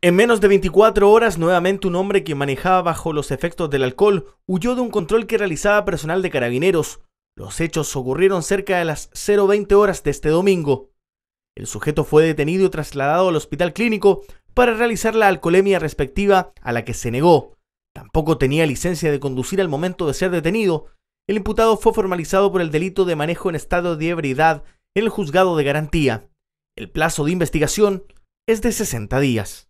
En menos de 24 horas, nuevamente un hombre que manejaba bajo los efectos del alcohol huyó de un control que realizaba personal de carabineros. Los hechos ocurrieron cerca de las 020 horas de este domingo. El sujeto fue detenido y trasladado al hospital clínico para realizar la alcoholemia respectiva a la que se negó. Tampoco tenía licencia de conducir al momento de ser detenido. El imputado fue formalizado por el delito de manejo en estado de ebriedad en el juzgado de garantía. El plazo de investigación es de 60 días.